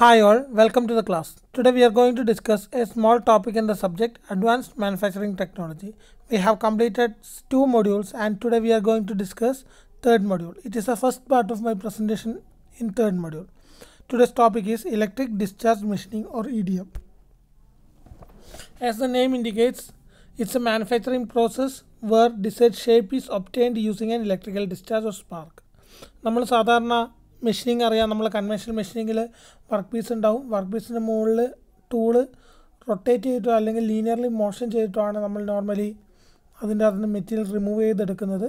Hi all, welcome to the class. Today we are going to discuss a small topic in the subject Advanced Manufacturing Technology. We have completed two modules and today we are going to discuss third module. It is the first part of my presentation in third module. Today's topic is Electric Discharge Machining or EDM. As the name indicates, it's a manufacturing process where desired shape is obtained using an electrical discharge or spark. നമ്മൾ machining അറിയാം നമ്മൾ conventional മെഷീനിങ്ങിൽ work piece ഉണ്ടാവും work പീസിൻ്റെ മുകളിൽ tool rotate ചെയ്തിട്ടോ അല്ലെങ്കിൽ linearly motion ചെയ്തിട്ടോ ആണ് നമ്മൾ നോർമലി അതിൻ്റെ അതിന് മെറ്റീരിയൽ റിമൂവ് ചെയ്തെടുക്കുന്നത്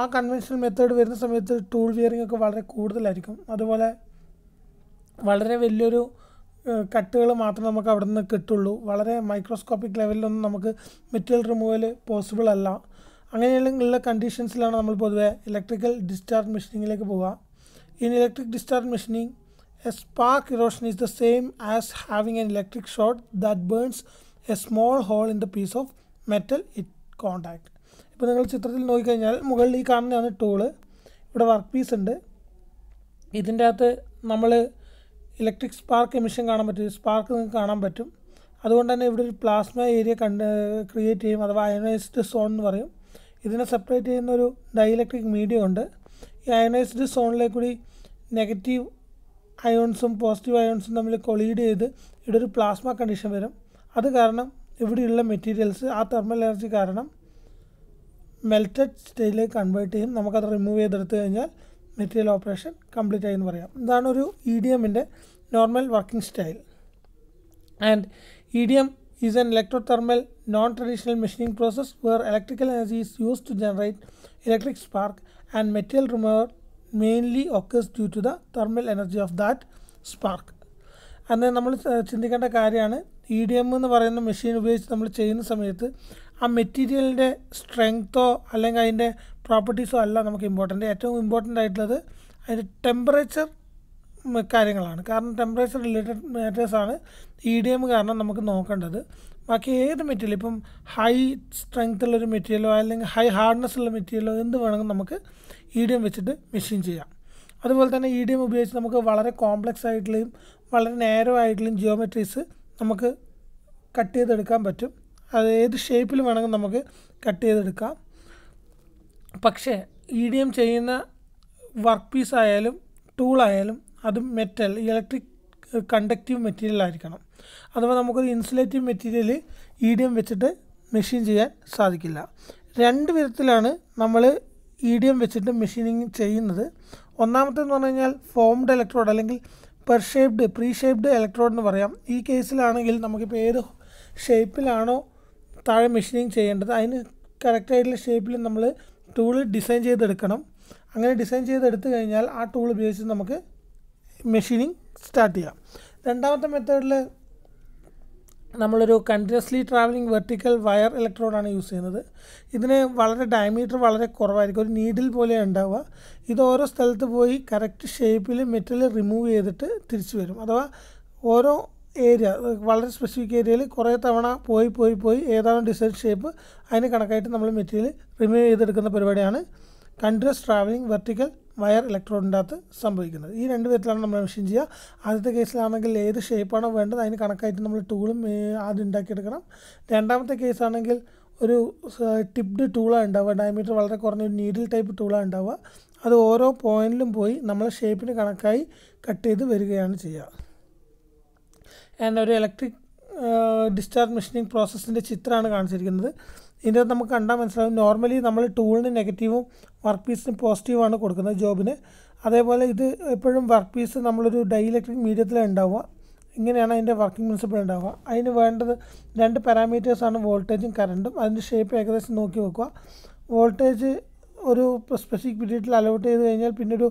ആ കൺവെൻഷണൽ മെത്തേഡ് വരുന്ന സമയത്ത് ടൂൾ വിയറിംഗ് ഒക്കെ വളരെ കൂടുതലായിരിക്കും അതുപോലെ വളരെ വലിയൊരു കട്ടുകൾ മാത്രമേ നമുക്ക് അവിടെ നിന്ന് കിട്ടുള്ളൂ വളരെ മൈക്രോസ്കോപ്പിക് ലെവലിലൊന്നും നമുക്ക് മെറ്റീരിയൽ റിമൂവൽ പോസിബിൾ അല്ല അങ്ങനെയുള്ള കണ്ടീഷൻസിലാണ് നമ്മൾ പൊതുവേ ഇലക്ട്രിക്കൽ ഡിസ്ചാർജ് മെഷീനിങ്ങിലേക്ക് പോവുക In electric discharge machining, a spark erosion is the same as having an electric short that burns a small hole in the piece of metal it contact. ഇപ്പോൾ നിങ്ങൾ ചിത്രത്തിൽ നോക്കിക്കഴിഞ്ഞാൽ മുകളിൽ ഈ കാണുന്നതാണ് ടൂള് ഇവിടെ വർക്ക് പീസ് ഉണ്ട് ഇതിൻ്റെ അകത്ത് നമ്മൾ ഇലക്ട്രിക് സ്പാർക്ക് എമിഷൻ കാണാൻ പറ്റും സ്പാർക്ക് നിങ്ങൾക്ക് കാണാൻ പറ്റും അതുകൊണ്ട് തന്നെ ഇവിടെ ഒരു പ്ലാസ്മ ഏരിയ കണ്ട് ക്രിയേറ്റ് ചെയ്യും അഥവാ അയനൈസ്ഡ് സോൺ എന്ന് പറയും ഇതിനെ സെപ്പറേറ്റ് ചെയ്യുന്ന ഒരു ഡൈ ഇലക്ട്രിക് മീഡിയം ഉണ്ട് അയോണൈസ്ഡ് സോണിലേക്ക് കൂടി നെഗറ്റീവ് അയോൺസും പോസിറ്റീവ് അയോൺസും തമ്മിൽ കൊളീഡ് ചെയ്ത് ഇവിടെ ഒരു പ്ലാസ്മ കണ്ടീഷൻ വരും അത് കാരണം ഇവിടെയുള്ള മെറ്റീരിയൽസ് ആ തെർമൽ എനർജി കാരണം മെൽറ്റഡ് സ്റ്റേജിലേക്ക് കൺവേർട്ട് ചെയ്യും നമുക്കത് റിമൂവ് ചെയ്തെടുത്തു കഴിഞ്ഞാൽ മെറ്റീരിയൽ ഓപ്പറേഷൻ കംപ്ലീറ്റ് ആയി എന്ന് പറയാം ഇതാണ് ഒരു ഇ ഡി എമ്മിൻ്റെ normal working style and E D M is an electro thermal non traditional machining process where electrical energy is use to generate electric spark and material removal mainly occurs due to the thermal energy of that spark. അന്ന് നമ്മൾ ചിന്തിക്കേണ്ട കാര്യമാണ് E D M എന്ന് പറയുന്ന machine ഉപയോഗിച്ച് നമ്മൾ ചെയ്യുന്ന സമയത്ത് ആ മെറ്റീരിയലിൻ്റെ സ്ട്രെങ്ത്തോ അല്ലെങ്കിൽ അതിൻ്റെ പ്രോപ്പർട്ടീസോ അല്ല നമുക്ക് ഇമ്പോർട്ടൻ്റ് ഏറ്റവും ഇമ്പോർട്ടൻ്റ് ആയിട്ടുള്ളത് അതിൻ്റെ ടെമ്പറേച്ചർ കാര്യങ്ങളാണ് കാരണം ടെമ്പറേച്ചർ റിലേറ്റഡ് മാറ്റേഴ്സാണ് ഇ ഡി എം കാരണം നമുക്ക് നോക്കേണ്ടത് ബാക്കി ഏത് മെറ്റീരിയൽ ഇപ്പം ഹൈ സ്ട്രെങ്ത് ഉള്ളൊരു മെറ്റീരിയലോ അല്ലെങ്കിൽ ഹൈ ഹാർഡ്നെസ് ഉള്ള മെറ്റീരിയലോ എന്ത് വേണമെങ്കിലും നമുക്ക് ഇ ഡി എം വെച്ചിട്ട് മെഷീൻ ചെയ്യാം അതുപോലെ തന്നെ ഇ ഡി എം ഉപയോഗിച്ച് നമുക്ക് വളരെ കോംപ്ലക്സ് ആയിട്ടുള്ളതും വളരെ നേരോ ആയിട്ടുള്ളയും ജിയോമെട്രീസ് നമുക്ക് കട്ട് ചെയ്തെടുക്കാൻ പറ്റും അത് ഏത് ഷേപ്പിൽ വേണമെങ്കിലും നമുക്ക് കട്ട് ചെയ്തെടുക്കാം പക്ഷേ ഇ ഡി എം ചെയ്യുന്ന വർക്ക് പീസ് ആയാലും ടൂളായാലും അതും മെറ്റൽ ഇലക്ട്രിക് കണ്ടക്റ്റീവ് മെറ്റീരിയൽ ആയിരിക്കണം അഥവാ നമുക്കൊരു insulative material E D M വെച്ചിട്ട് മെഷീൻ ചെയ്യാൻ സാധിക്കില്ല രണ്ട് വിധത്തിലാണ് നമ്മൾ ഇ ഡി എം വെച്ചിട്ട് മെഷീനിങ് ചെയ്യുന്നത് ഒന്നാമത്തെന്ന് പറഞ്ഞു കഴിഞ്ഞാൽ ഫോംഡ് ഇലക്ട്രോഡ് അല്ലെങ്കിൽ per shaped pre shaped electrode എന്ന് പറയാം ഈ കേസിലാണെങ്കിൽ നമുക്കിപ്പോൾ ഏത് ഷേപ്പിലാണോ താഴെ മെഷീനിങ് ചെയ്യേണ്ടത് അതിന് കറക്റ്റായിട്ടുള്ള ഷേപ്പിൽ നമ്മൾ ടൂൾ ഡിസൈൻ ചെയ്തെടുക്കണം അങ്ങനെ ഡിസൈൻ ചെയ്തെടുത്ത് കഴിഞ്ഞാൽ ആ ടൂൾ ഉപയോഗിച്ച് നമുക്ക് മെഷീനിങ് സ്റ്റാർട്ട് ചെയ്യാം രണ്ടാമത്തെ മെത്തേഡിൽ നമ്മളൊരു കണ്ടിന്യൂസ്ലി ട്രാവലിംഗ് വെർട്ടിക്കൽ വയർ ഇലക്ട്രോഡാണ് യൂസ് ചെയ്യുന്നത് ഇതിന് വളരെ ഡയമീറ്റർ വളരെ കുറവായിരിക്കും ഒരു നീഡിൽ പോലെ ഉണ്ടാവുക ഇത് ഓരോ സ്ഥലത്ത് പോയി കറക്റ്റ് ഷേപ്പിൽ മെറ്റൽ റിമൂവ് ചെയ്തിട്ട് തിരിച്ചു വരും അഥവാ ഓരോ ഏരിയ വളരെ സ്പെസിഫിക് ഏരിയയിൽ കുറേ തവണ പോയി പോയി പോയി ഏതാണ് ഡിസൈൻ ഷേപ്പ് അതിന് കണക്കായിട്ട് നമ്മൾ മെറ്റീരിയൽ റിമൂവ് ചെയ്തെടുക്കുന്ന പരിപാടിയാണ് കണ്ടിന്യൂസ് ട്രാവലിംഗ് വെർട്ടിക്കൽ വയർ ഇലക്ട്രോഡിൻ്റെ അകത്ത് സംഭവിക്കുന്നത് ഈ രണ്ട് വിധത്തിലാണ് നമ്മൾ മെഷീൻ ചെയ്യുക ആദ്യത്തെ കേസിലാണെങ്കിൽ ഏത് ഷേപ്പാണോ വേണ്ടത് അതിന് കണക്കായിട്ട് നമ്മൾ ടൂളും ആദ്യം ഉണ്ടാക്കിയെടുക്കണം രണ്ടാമത്തെ കേസാണെങ്കിൽ ഒരു ടിപ്ഡ് ടൂളാണ് ഉണ്ടാവുക ഡയമീറ്റർ വളരെ കുറഞ്ഞ ഒരു നീഡിൽ ടൈപ്പ് ടൂളാണ് ഉണ്ടാവുക അത് ഓരോ പോയിന്റിലും പോയി നമ്മൾ ഷേപ്പിന് കണക്കായി കട്ട് ചെയ്ത് വരികയാണ് ചെയ്യുക ആൻഡ് ഒരു ഇലക്ട്രിക് ഡിസ്ചാർജ് മെഷീനിങ് പ്രോസസ്സിൻ്റെ ചിത്രമാണ് കാണിച്ചിരിക്കുന്നത് ഇതിൻ്റെ അകത്ത് നമുക്ക് കണ്ടാൽ മനസ്സിലാവും നോർമലി നമ്മൾ ടൂളിന് നെഗറ്റീവും വർക്ക് പീസിന് പോസിറ്റീവാണ് കൊടുക്കുന്നത് ജോബിന് അതേപോലെ ഇത് എപ്പോഴും വർക്ക് പീസ് നമ്മളൊരു ഡൈ ഇലക്ട്രിക് മീഡിയത്തിൽ ഉണ്ടാവുക ഇങ്ങനെയാണ് അതിൻ്റെ വർക്കിംഗ് പ്രിൻസിപ്പിൾ ഉണ്ടാവുക അതിന് വേണ്ടത് രണ്ട് പാരാമീറ്റേഴ്സാണ് വോൾട്ടേജും കറണ്ടും അതിൻ്റെ ഷേപ്പ് ഏകദേശം നോക്കി വെക്കുക വോൾട്ടേജ് ഒരു സ്പെസിഫിക് പീരീഡിൽ അലോട്ട് ചെയ്ത് കഴിഞ്ഞാൽ പിന്നെ ഒരു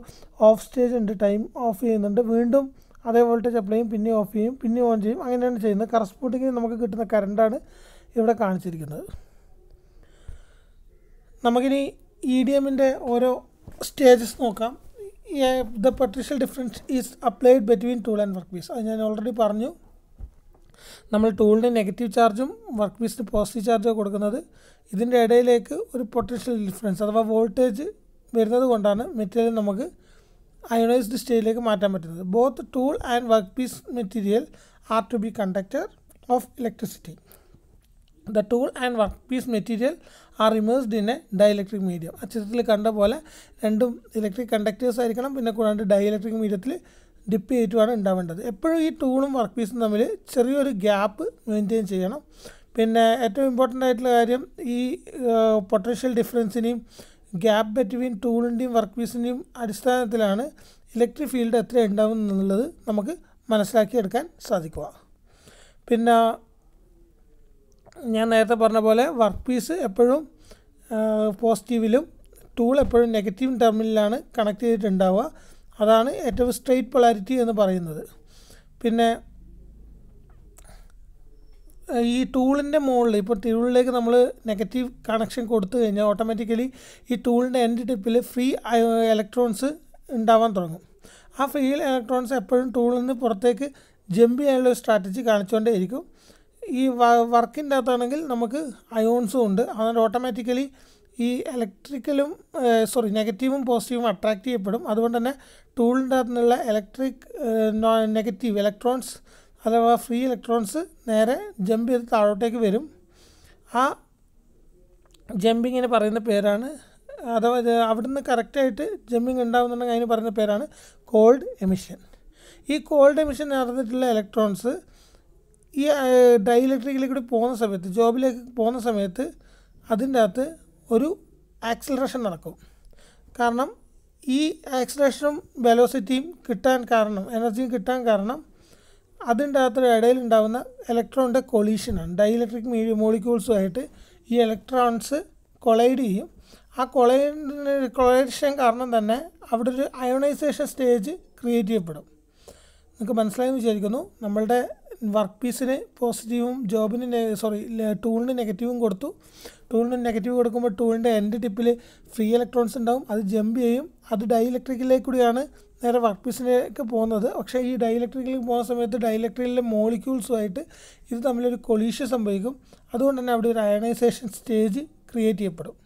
ഓഫ് സ്റ്റേജ് ഉണ്ട് ടൈം ഓഫ് ചെയ്യുന്നുണ്ട് വീണ്ടും അതേ വോൾട്ടേജ് അപ്ലൈ ചെയ്യും പിന്നെ ഓഫ് ചെയ്യും പിന്നെ ഓൺ ചെയ്യും അങ്ങനെയാണ് ചെയ്യുന്നത് കറസ്പോണ്ടിങ്ങിന് നമുക്ക് കിട്ടുന്ന കറണ്ടാണ് ഇവിടെ കാണിച്ചിരിക്കുന്നത് നമുക്കിനി ഇ e ഡി എമ്മിൻ്റെ ഓരോ സ്റ്റേജസ് നോക്കാം the potential difference is applied between tool and work piece അത് ഞാൻ ഓൾറെഡി പറഞ്ഞു നമ്മൾ ടൂളിന് നെഗറ്റീവ് ചാർജും വർക്ക് പീസിന് പോസിറ്റീവ് ചാർജോ കൊടുക്കുന്നത് ഇതിൻ്റെ ഇടയിലേക്ക് ഒരു പൊട്ടൻഷ്യൽ ഡിഫറൻസ് അഥവാ വോൾട്ടേജ് വരുന്നത് കൊണ്ടാണ് മെറ്റീരിയൽ നമുക്ക് അയണൈസ്ഡ് സ്റ്റേജിലേക്ക് മാറ്റാൻ പറ്റുന്നത് both tool and work piece material are to be conductor of electricity the tool and work piece material are immersed in a dielectric medium ആ ചിത്രത്തിൽ കണ്ട പോലെ രണ്ടും ഇലക്ട്രിക് കണ്ടക്ടേഴ്സ് ആയിരിക്കണം പിന്നെ കൂടാണ്ട് ഡയലക്ട്രിക് മീഡിയത്തിൽ ഡിപ്പ് ചെയ്തിട്ടുമാണ് ഉണ്ടാവേണ്ടത് എപ്പോഴും ഈ ടൂളും വർക്ക് പീസും തമ്മിൽ ചെറിയൊരു ഗ്യാപ്പ് മെയിൻറ്റെയിൻ ചെയ്യണം പിന്നെ ഏറ്റവും ഇമ്പോർട്ടൻ്റ് ആയിട്ടുള്ള കാര്യം ഈ പൊട്ടൻഷ്യൽ ഡിഫറൻസിനെയും ഗ്യാപ്പ് ബെറ്റ്വീൻ ടൂളിൻ്റെയും വർക്ക് പീസിൻ്റെയും അടിസ്ഥാനത്തിലാണ് ഇലക്ട്രിക് ഫീൽഡ് എത്ര ഉണ്ടാവും എന്നുള്ളത് നമുക്ക് മനസ്സിലാക്കിയെടുക്കാൻ സാധിക്കുക പിന്നെ ഞാൻ നേരത്തെ പറഞ്ഞ പോലെ വർക്ക് പീസ് എപ്പോഴും പോസിറ്റീവിലും ടൂൾ എപ്പോഴും നെഗറ്റീവ് ടെർമിനലിലാണ് കണക്ട് ചെയ്തിട്ടുണ്ടാവുക അതാണ് ഏറ്റവും സ്ട്രെയിറ്റ് പൊളാരിറ്റി എന്ന് പറയുന്നത് പിന്നെ ഈ ടൂളിൻ്റെ മുകളിൽ ഇപ്പോൾ ടൂളിലേക്ക് നമ്മൾ നെഗറ്റീവ് കണക്ഷൻ കൊടുത്തു കഴിഞ്ഞാൽ ഓട്ടോമാറ്റിക്കലി ഈ ടൂളിൻ്റെ എൻഡ് ടിപ്പിൽ ഫ്രീ ഇലക്ട്രോൺസ് ഉണ്ടാവാൻ തുടങ്ങും ആ ഫ്രീ ഇലക്ട്രോൺസ് എപ്പോഴും ടൂളിൽ നിന്ന് പുറത്തേക്ക് ജമ്പ് ചെയ്യാനുള്ള സ്ട്രാറ്റജി കാണിച്ചുകൊണ്ടേയിരിക്കും ഈ വർക്കിൻ്റെ അകത്താണെങ്കിൽ നമുക്ക് അയോൺസും ഉണ്ട് അതുകൊണ്ട് ഓട്ടോമാറ്റിക്കലി ഈ ഇലക്ട്രിക്കലും സോറി നെഗറ്റീവും പോസിറ്റീവും അട്രാക്റ്റ് ചെയ്യപ്പെടും അതുകൊണ്ട് തന്നെ ടൂളിൻ്റെ അകത്തുനിന്നുള്ള ഇലക്ട്രിക് നെഗറ്റീവ് ഇലക്ട്രോൺസ് അഥവാ ഫ്രീ ഇലക്ട്രോൺസ് നേരെ ജമ്പ് ചെയ്ത് താഴോട്ടേക്ക് വരും ആ ജമ്പിങ്ങിന് പറയുന്ന പേരാണ് അഥവാ അവിടുന്ന് കറക്റ്റായിട്ട് ജമ്പിങ് ഉണ്ടാകുന്നുണ്ടെങ്കിൽ അതിന് പറയുന്ന പേരാണ് കോൾഡ് എമിഷൻ ഈ കോൾഡ് എമിഷൻ നടന്നിട്ടുള്ള ഇലക്ട്രോൺസ് ഈ ഡൈ ഇലക്ട്രിക്കിലേക്കൂടി പോകുന്ന സമയത്ത് ജോബിലേക്ക് പോകുന്ന സമയത്ത് അതിൻ്റെ അകത്ത് ഒരു ആക്സിലറേഷൻ നടക്കും കാരണം ഈ ആക്സിലറേഷനും വെലോസിറ്റിയും കിട്ടാൻ കാരണം എനർജിയും കിട്ടാൻ കാരണം അതിൻ്റെ അകത്ത് ഇടയിൽ ഉണ്ടാകുന്ന ഇലക്ട്രോണിൻ്റെ കൊളീഷനാണ് ഡൈ ഇലക്ട്രിക് മീഡിയ മോളിക്യൂൾസുമായിട്ട് ഈ ഇലക്ട്രോൺസ് കൊളൈഡ് ചെയ്യും ആ കൊളൈ കൊളൈഡേഷൻ കാരണം തന്നെ അവിടെ ഒരു അയോണൈസേഷൻ സ്റ്റേജ് ക്രിയേറ്റ് ചെയ്യപ്പെടും നിങ്ങൾക്ക് മനസ്സിലായെന്ന് വിചാരിക്കുന്നു നമ്മളുടെ വർക്ക് പീസിന് പോസിറ്റീവും ജോബിന് സോറി ടൂളിന് നെഗറ്റീവും കൊടുത്തു ടൂളിന് നെഗറ്റീവ് കൊടുക്കുമ്പോൾ ടൂളിൻ്റെ എൻഡ് ടിപ്പിൽ ഫ്രീ ഇലക്ട്രോൺസ് ഉണ്ടാവും അത് ജമ്പ് ചെയ്യും അത് ഡൈ ഇലക്ട്രിക്കിലേക്ക് കൂടിയാണ് നേരെ വർക്ക് പീസിലേക്ക് പോകുന്നത് പക്ഷേ ഈ ഡൈ ഇലക്ട്രിക്കിലേക്ക് പോകുന്ന സമയത്ത് ഡൈ ഇലക്ട്രിക്കിലെ മോളിക്യൂൾസുമായിട്ട് ഇത് തമ്മിലൊരു കൊളീഷ്യ സംഭവിക്കും അതുകൊണ്ട് തന്നെ അവിടെ ഒരു അയണൈസേഷൻ സ്റ്റേജ് ക്രിയേറ്റ് ചെയ്യപ്പെടും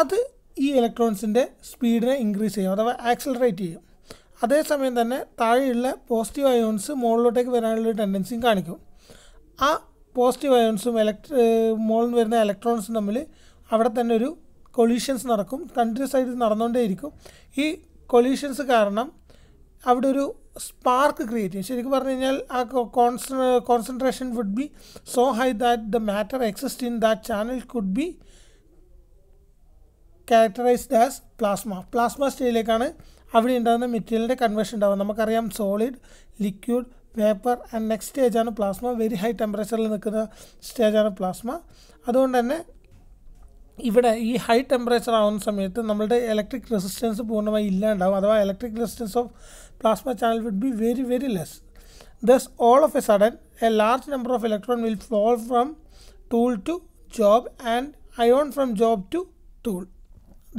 അത് ഈ ഇലക്ട്രോൺസിൻ്റെ സ്പീഡിനെ ഇൻക്രീസ് ചെയ്യും അഥവാ ആക്സിലറേറ്റ് ചെയ്യും അതേസമയം തന്നെ താഴെയുള്ള പോസിറ്റീവ് അയോൺസ് മുകളിലോട്ടേക്ക് വരാനുള്ള ടെൻഡൻസിയും കാണിക്കും ആ പോസിറ്റീവ് അയോൺസും ഇലക്ട്ര മുകളിൽ വരുന്ന ഇലക്ട്രോൺസും തമ്മിൽ അവിടെ തന്നെ ഒരു കൊളീഷൻസ് നടക്കും കൺട്രി സൈഡിൽ നടന്നുകൊണ്ടേയിരിക്കും ഈ കൊളീഷൻസ് കാരണം അവിടെ ഒരു സ്പാർക്ക് ക്രിയേറ്റ് ചെയ്യും ശരിക്കും പറഞ്ഞു കഴിഞ്ഞാൽ ആ കോൺസ concentration would be so high that the matter exist in that channel could be characterized as plasma plasma സ്റ്റേജിലേക്കാണ് അവിടെ ഉണ്ടാകുന്ന മെറ്റീരിയലിൻ്റെ കൺവേർഷൻ ഉണ്ടാകും നമുക്കറിയാം solid liquid vapour and next സ്റ്റേജാണ് പ്ലാസ്മ വെരി ഹൈ ടെമ്പറേച്ചറിൽ നിൽക്കുന്ന സ്റ്റേജാണ് പ്ലാസ്മ അതുകൊണ്ട് തന്നെ ഇവിടെ ഈ ഹൈ ടെമ്പറേച്ചർ ആവുന്ന സമയത്ത് നമ്മളുടെ ഇലക്ട്രിക് റെസിസ്റ്റൻസ് പൂർണ്ണമായി ഇല്ലാണ്ടാവും അഥവാ electric resistance of plasma channel would be very very less thus all of a sudden a large number of electron will flow from tool to job and ion from job to tool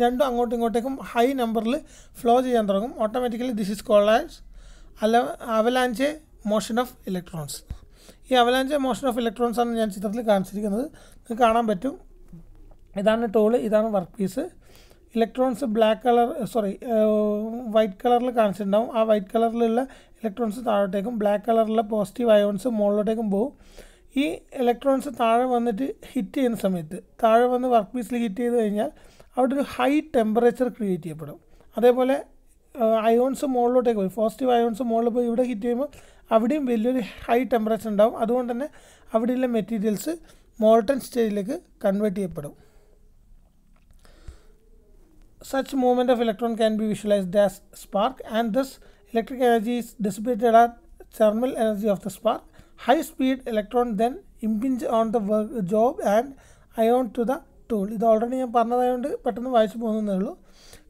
രണ്ടും അങ്ങോട്ടും ഇങ്ങോട്ടേക്കും high നമ്പറിൽ flow ചെയ്യാൻ തുടങ്ങും automatically this is called അല്ല avalanche motion of electrons ഈ avalanche motion of electrons ആണ് ഞാൻ ചിത്രത്തിൽ കാണിച്ചിരിക്കുന്നത് നിങ്ങൾക്ക് കാണാൻ പറ്റും ഇതാണ് ടോള് ഇതാണ് work piece electrons black colour sorry white കളറിൽ കാണിച്ചിട്ടുണ്ടാവും ആ വൈറ്റ് കളറിലുള്ള ഇലക്ട്രോൺസ് താഴോട്ടേക്കും ബ്ലാക്ക് കളറിലുള്ള പോസിറ്റീവ് അയോൺസ് മുകളിലോട്ടേക്കും പോകും ഈ ഇലക്ട്രോൺസ് താഴെ വന്നിട്ട് ഹിറ്റ് ചെയ്യുന്ന സമയത്ത് താഴെ വന്ന് വർക്ക് പീസിൽ ഹിറ്റ് ചെയ്ത് കഴിഞ്ഞാൽ അവിടെ ഒരു ഹൈ ടെമ്പറേച്ചർ ക്രിയേറ്റ് ചെയ്യപ്പെടും അതേപോലെ അയോൺസ് മുകളിലോട്ടേക്ക് പോയി പോസിറ്റീവ് അയോൺസ് മുകളിൽ പോയി ഇവിടെ ഹിറ്റ് ചെയ്യുമ്പോൾ അവിടെയും വലിയൊരു ഹൈ ടെമ്പറേച്ചർ ഉണ്ടാവും അതുകൊണ്ട് തന്നെ അവിടെയുള്ള മെറ്റീരിയൽസ് മോൾട്ടൺ സ്റ്റേജിലേക്ക് കൺവേർട്ട് ചെയ്യപ്പെടും such movement of electron can be visualised as spark and thus electric energy is dissipated at thermal energy of the spark. High speed electron then impinge on the job and ion to the tool ഇത് already ഞാൻ പറഞ്ഞതായതുകൊണ്ട് പെട്ടെന്ന് വായിച്ചു പോകുന്നതേ ഉള്ളൂ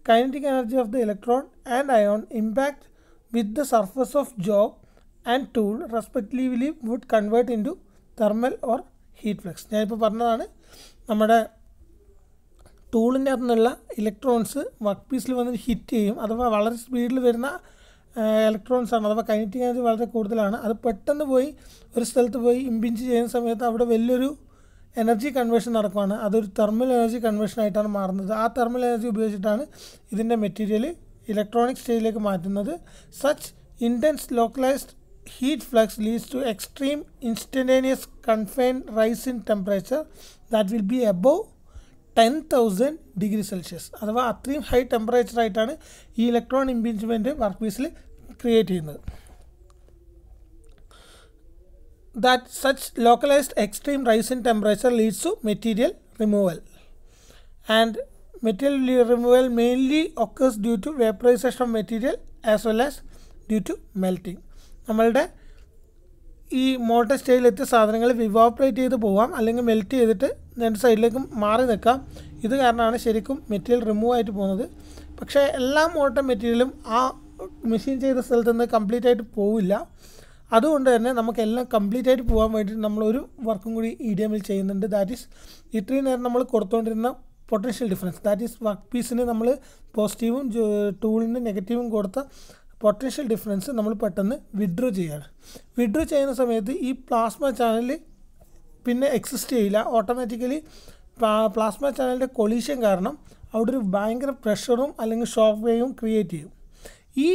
kinetic energy of the electron and ion impact with the surface of job and tool respectively would convert into thermal or heat flux ഞാനിപ്പോൾ പറഞ്ഞതാണ് നമ്മുടെ ടൂളിൻ്റെ അകത്തുനിന്നുള്ള ഇലക്ട്രോൺസ് വർക്ക് പീസിൽ വന്ന് ഹിറ്റ് ചെയ്യും അഥവാ വളരെ സ്പീഡിൽ വരുന്ന ഇലക്ട്രോൺസ് ആണ് അഥവാ കൈനറ്റിക് എനർജി വളരെ കൂടുതലാണ് അത് പെട്ടെന്ന് പോയി ഒരു സ്ഥലത്ത് പോയി ഇമ്പിഞ്ച് ചെയ്യുന്ന സമയത്ത് അവിടെ വലിയൊരു എനർജി കൺവേർഷൻ നടക്കുകയാണ് അതൊരു തെർമൽ എനർജി കൺവേർഷൻ ആയിട്ടാണ് മാറുന്നത് ആ തെർമൽ എനർജി ഉപയോഗിച്ചിട്ടാണ് ഇതിൻ്റെ മെറ്റീരിയൽ ഇലക്ട്രോണിക് സ്റ്റേജിലേക്ക് മാറ്റുന്നത് such intense localised heat flux leads to extreme instantaneous confined rise in temperature that will be above ten thousand degree Celsius അഥവാ അത്രയും ഹൈ ടെമ്പറേച്ചറായിട്ടാണ് ഈ ഇലക്ട്രോൺ ഇമ്പിൻജ്മെൻറ്റ് വർക്ക് പീസിൽ ക്രിയേറ്റ് ചെയ്യുന്നത് that such localized extreme rise in temperature leads to material removal and material removal mainly occurs due to vaporization of material as well as due to melting നമ്മളുടെ ഈ motor സ്റ്റേജിലെത്തിയ സാധനങ്ങൾ വിവാപ്പറേറ്റ് ചെയ്ത് പോവാം അല്ലെങ്കിൽ melt ചെയ്തിട്ട് രണ്ട് സൈഡിലേക്കും മാറി നിൽക്കാം ഇത് കാരണമാണ് ശരിക്കും മെറ്റീരിയൽ റിമൂവ് ആയിട്ട് പോകുന്നത് പക്ഷേ എല്ലാ മോട്ടർ മെറ്റീരിയലും ആ മെഷീൻ ചെയ്ത സ്ഥലത്ത് നിന്ന് കംപ്ലീറ്റ് ആയിട്ട് പോവില്ല അതുകൊണ്ട് തന്നെ നമുക്കെല്ലാം കംപ്ലീറ്റ് ആയിട്ട് പോകാൻ വേണ്ടിയിട്ട് നമ്മളൊരു വർക്കും കൂടി ഇ ഡി എമ്മിൽ ചെയ്യുന്നുണ്ട് ദാറ്റ് ഈസ് ഇത്രയും നേരം നമ്മൾ കൊടുത്തുകൊണ്ടിരുന്ന potential difference that is work പീസിന് നമ്മൾ പോസിറ്റീവും ടൂളിന് നെഗറ്റീവും കൊടുത്ത പൊട്ടൻഷ്യൽ ഡിഫറൻസ് നമ്മൾ പെട്ടെന്ന് വിഡ്രോ ചെയ്യാണ് വിഡ്രോ ചെയ്യുന്ന സമയത്ത് ഈ പ്ലാസ്മ ചാനൽ പിന്നെ എക്സിസ്റ്റ് ചെയ്യില്ല ഓട്ടോമാറ്റിക്കലി പ്ലാസ്മ ചാനലിൻ്റെ കൊളീഷൻ കാരണം അവിടെ ഒരു ഭയങ്കര പ്രഷറും അല്ലെങ്കിൽ ഷോക്ക് വേവും ക്രിയേറ്റ് ചെയ്യും ഈ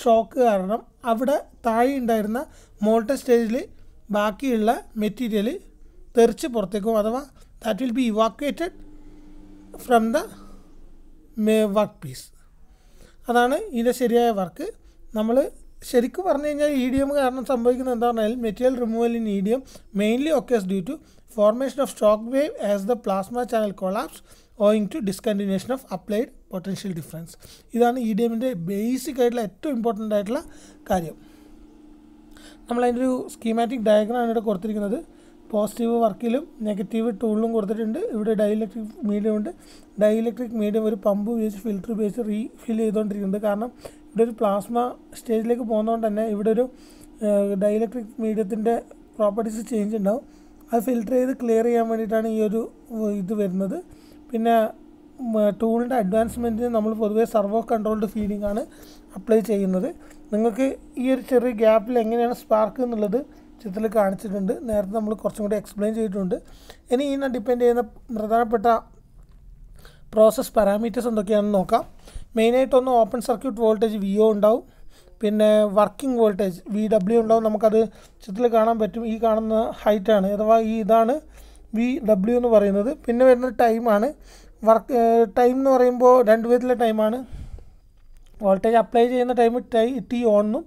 ഷോക്ക് കാരണം അവിടെ താഴെ ഉണ്ടായിരുന്ന മോൾട്ട സ്റ്റേജിൽ ബാക്കിയുള്ള മെറ്റീരിയൽ തെറിച്ച് പുറത്തേക്കും അഥവാ that will be evacuated from the work piece അതാണ് ഇതിൻ്റെ ശരിയായ വർക്ക് നമ്മൾ ശരിക്കും പറഞ്ഞു കഴിഞ്ഞാൽ ഇ ഡി എം കാരണം സംഭവിക്കുന്നത് എന്താണെന്ന് പറഞ്ഞാൽ material removal in E D M mainly occurs due to formation of stock wave as the plasma channel collapse owing to discontinuation of applied potential difference ഇതാണ് ഇ ഡി എമ്മിൻ്റെ basic ആയിട്ടുള്ള ഏറ്റവും important ആയിട്ടുള്ള കാര്യം നമ്മൾ ഒരു സ്കീമാറ്റിക് ഡയഗ്രാം ആണ് ഇവിടെ കൊടുത്തിരിക്കുന്നത് പോസിറ്റീവ് വർക്കിലും നെഗറ്റീവ് ടൂളിലും കൊടുത്തിട്ടുണ്ട് ഇവിടെ ഡൈലക്ട്രിക് മീഡിയം ഉണ്ട് ഡൈലക്ട്രിക് മീഡിയം ഒരു പമ്പ് ഉപയോഗിച്ച് ഫിൽറ്റർ ഉപയോഗിച്ച് റീഫിൽ ചെയ്തുകൊണ്ടിരിക്കുന്നുണ്ട് കാരണം ഇവിടെ ഒരു പ്ലാസ്മ സ്റ്റേജിലേക്ക് പോകുന്നതുകൊണ്ട് തന്നെ ഇവിടെ ഒരു ഡൈലക്ട്രിക് മീഡിയത്തിൻ്റെ പ്രോപ്പർട്ടീസ് ചേഞ്ച് ഉണ്ടാവും അത് ഫിൽറ്റർ ചെയ്ത് ക്ലിയർ ചെയ്യാൻ വേണ്ടിയിട്ടാണ് ഈ ഒരു ഇത് വരുന്നത് പിന്നെ ടൂളിൻ്റെ അഡ്വാൻസ്മെൻറ്റിന് നമ്മൾ പൊതുവേ സർവോ കൺട്രോൾഡ് ഫീഡിംഗ് ആണ് അപ്ലൈ ചെയ്യുന്നത് നിങ്ങൾക്ക് ഈ ഒരു ചെറിയ ഗ്യാപ്പിൽ എങ്ങനെയാണ് സ്പാർക്ക് എന്നുള്ളത് ചിത്രത്തിൽ കാണിച്ചിട്ടുണ്ട് നേരത്തെ നമ്മൾ കുറച്ചും കൂടി എക്സ്പ്ലെയിൻ ചെയ്തിട്ടുണ്ട് ഇനി ഇതിനെ ഡിപ്പെൻഡ് ചെയ്യുന്ന പ്രധാനപ്പെട്ട പ്രോസസ് പാരാമീറ്റേഴ്സ് എന്തൊക്കെയാണെന്ന് നോക്കാം മെയിനായിട്ടൊന്ന് open circuit voltage V O ഉണ്ടാവും പിന്നെ വർക്കിംഗ് വോൾട്ടേജ് വി ഡബ്ല്യു ഉണ്ടാവും നമുക്കത് ചിത്രത്തിൽ കാണാൻ പറ്റും ഈ കാണുന്ന ഹൈറ്റാണ് അഥവാ ഈ ഇതാണ് വി ഡബ്ല്യു എന്ന് പറയുന്നത് പിന്നെ വരുന്ന ടൈമാണ് വർക്ക് ടൈം എന്ന് പറയുമ്പോൾ രണ്ട് വിധത്തിലെ ടൈമാണ് വോൾട്ടേജ് അപ്ലൈ ചെയ്യുന്ന ടൈം ടൈ ടി ഓൺ എന്നും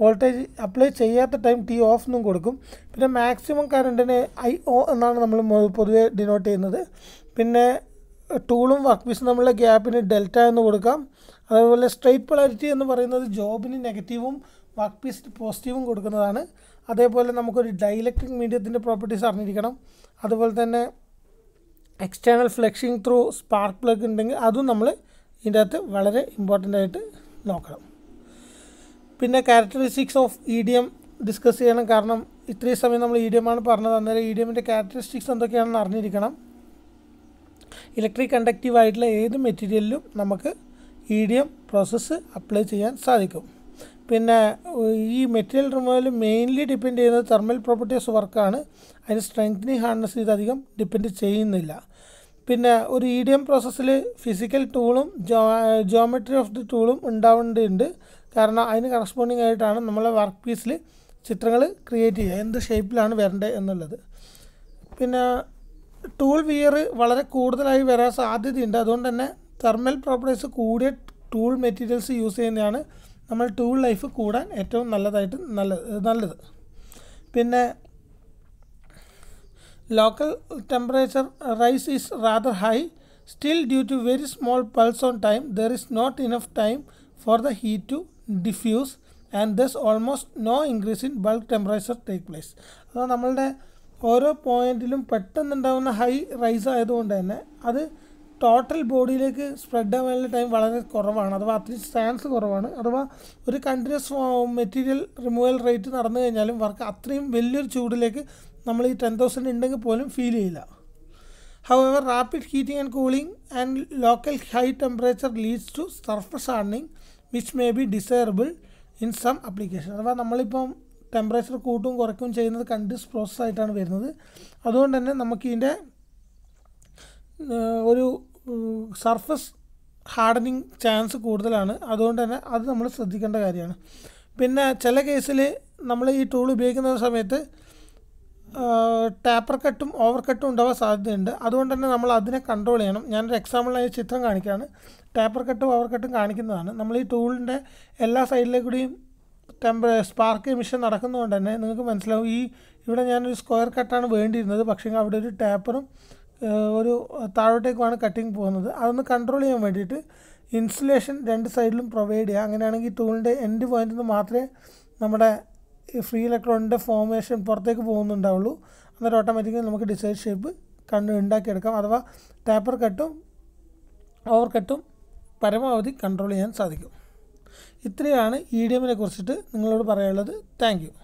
വോൾട്ടേജ് അപ്ലൈ ചെയ്യാത്ത ടൈം ടി ഓഫ് എന്നും കൊടുക്കും പിന്നെ മാക്സിമം കറണ്ടിനെ ഐ ഒ എന്നാണ് നമ്മൾ പൊതുവെ ഡിനോട്ട് ചെയ്യുന്നത് പിന്നെ ടൂളും വർക്ക് പീസും നമ്മളെ ഗ്യാപ്പിന് ഡെൽറ്റ എന്ന് കൊടുക്കാം അതേപോലെ സ്ട്രൈറ്റ് പൊളാരിറ്റി എന്ന് പറയുന്നത് ജോബിന് നെഗറ്റീവും വർക്ക് പീസ് പോസിറ്റീവും കൊടുക്കുന്നതാണ് അതേപോലെ നമുക്കൊരു ഡൈലക്ട്രിക് മീഡിയത്തിൻ്റെ പ്രോപ്പർട്ടീസ് അറിഞ്ഞിരിക്കണം അതുപോലെ തന്നെ external flushing through spark plug ഉണ്ടെങ്കിൽ അതും നമ്മൾ ഇതിൻ്റെ അകത്ത് വളരെ ഇമ്പോർട്ടൻ്റ് ആയിട്ട് നോക്കണം പിന്നെ characteristics of E D M discuss ചെയ്യണം കാരണം ഇത്രയും സമയം നമ്മൾ ഇ ഡി എം ആണ് പറഞ്ഞത് അന്നേരം ഇ ഡി എമ്മിൻ്റെ ക്യാരക്ടറിസ്റ്റിക്സ് എന്തൊക്കെയാണെന്ന് അറിഞ്ഞിരിക്കണം ഇലക്ട്രിക് കണ്ടക്റ്റീവ് ആയിട്ടുള്ള ഏത് മെറ്റീരിയലിലും നമുക്ക് E D M process apply ചെയ്യാൻ സാധിക്കും പിന്നെ ഈ മെറ്റീരിയൽ റിമൂവൽ മെയിൻലി ഡിപ്പെൻഡ് ചെയ്യുന്നത് തെർമൽ പ്രോപ്പർട്ടീസ് വർക്കാണ് അതിന് സ്ട്രെങ്തനിങ് ഹാർഡ്നസ് അധികം ഡിപ്പെൻഡ് ചെയ്യുന്നില്ല പിന്നെ ഒരു ഇ ഡി എം പ്രോസസ്സിൽ ഫിസിക്കൽ ടൂളും ജോമെട്രി ഓഫ് ദി ടൂളും ഉണ്ടാവേണ്ടതുണ്ട് കാരണം അതിന് കറസ്പോണ്ടിങ് ആയിട്ടാണ് നമ്മളെ വർക്ക് പീസിൽ ചിത്രങ്ങൾ ക്രിയേറ്റ് ചെയ്യുക എന്ത് ഷേപ്പിലാണ് വരേണ്ടത് എന്നുള്ളത് പിന്നെ ടൂൾ വിയർ വളരെ കൂടുതലായി വരാൻ സാധ്യതയുണ്ട് അതുകൊണ്ട് തന്നെ തെർമൽ പ്രോപ്പർട്ടീസ് കൂടിയ ടൂൾ മെറ്റീരിയൽസ് യൂസ് ചെയ്യുന്നതാണ് നമ്മൾ ടൂൾ ലൈഫ് കൂടാൻ ഏറ്റവും നല്ലതായിട്ട് നല്ലത് നല്ലത് പിന്നെ local temperature rise is rather high still due to very small pulse on time there is not enough time for the heat to diffuse and thus almost no increase in bulk temperature take place അപ്പോൾ നമ്മളുടെ ഓരോ പോയിൻറ്റിലും പെട്ടെന്നുണ്ടാകുന്ന high rice ആയതുകൊണ്ട് തന്നെ അത് total ബോഡിയിലേക്ക് spread ആവാനുള്ള time വളരെ കുറവാണ് അഥവാ അത്ലീസ്റ്റ് ചാൻസ് കുറവാണ് അഥവാ ഒരു കണ്ടിന്യൂസ് മെറ്റീരിയൽ റിമൂവൽ റേറ്റ് നടന്നു കഴിഞ്ഞാലും വർക്ക് അത്രയും വലിയൊരു ചൂടിലേക്ക് നമ്മൾ ഈ ടെൻ തൗസൻഡ് ഉണ്ടെങ്കിൽ പോലും ഫീൽ ചെയ്യില്ല ever rapid heating and cooling and local high temperature leads to surface hardening which may be desirable in some application അഥവാ നമ്മളിപ്പം ടെമ്പറേച്ചർ കൂട്ടും കുറയ്ക്കും ചെയ്യുന്നത് കണ്ടിന്യൂസ് പ്രോസസ്സായിട്ടാണ് വരുന്നത് അതുകൊണ്ട് തന്നെ നമുക്കിതിൻ്റെ ഒരു സർഫസ് ഹാർഡനിങ് ചാൻസ് കൂടുതലാണ് അതുകൊണ്ട് തന്നെ അത് നമ്മൾ ശ്രദ്ധിക്കേണ്ട കാര്യമാണ് പിന്നെ ചില കേസിൽ നമ്മൾ ഈ ടൂൾ ഉപയോഗിക്കുന്ന സമയത്ത് ടാപ്പർ കട്ടും ഓവർ കട്ടും ഉണ്ടാവാൻ സാധ്യതയുണ്ട് അതുകൊണ്ട് തന്നെ നമ്മൾ അതിനെ കൺട്രോൾ ചെയ്യണം ഞാനൊരു എക്സാമ്പിളായ ചിത്രം കാണിക്കുകയാണ് ടാപ്പർ കട്ടും ഓവർ കട്ടും കാണിക്കുന്നതാണ് നമ്മൾ ഈ ടൂളിൻ്റെ എല്ലാ സൈഡിലേക്കൂടിയും ടെമ്പ സ്പാർക്ക് എമിഷൻ നടക്കുന്നതുകൊണ്ട് തന്നെ നിങ്ങൾക്ക് മനസ്സിലാവും ഈ ഇവിടെ ഞാനൊരു സ്ക്വയർ കട്ടാണ് വേണ്ടിയിരുന്നത് പക്ഷേ അവിടെ ഒരു ടാപ്പറും ഒരു താഴോട്ടേക്കുമാണ് കട്ടിങ് പോകുന്നത് അതൊന്ന് കൺട്രോൾ ചെയ്യാൻ വേണ്ടിയിട്ട് ഇൻസുലേഷൻ രണ്ട് സൈഡിലും പ്രൊവൈഡ് ചെയ്യുക അങ്ങനെയാണെങ്കിൽ ടൂളിൻ്റെ എൻഡ് പോയിൻ്റിൽ നിന്ന് മാത്രമേ നമ്മുടെ ഫ്രീ ഇലക്ട്രോണിൻ്റെ ഫോർമേഷൻ പുറത്തേക്ക് പോകുന്നുണ്ടാവുള്ളൂ അന്നേരം ഓട്ടോമാറ്റിക്കലി നമുക്ക് ഡിസൈഡ് ഷേപ്പ് കണ്ണ് ഉണ്ടാക്കിയെടുക്കാം അഥവാ ടാപ്പർ കട്ടും ഓവർ കട്ടും പരമാവധി കൺട്രോൾ ചെയ്യാൻ സാധിക്കും ഇത്രയാണ് ഇ ഡി എമ്മിനെ കുറിച്ചിട്ട് നിങ്ങളോട് പറയാനുള്ളത് താങ്ക്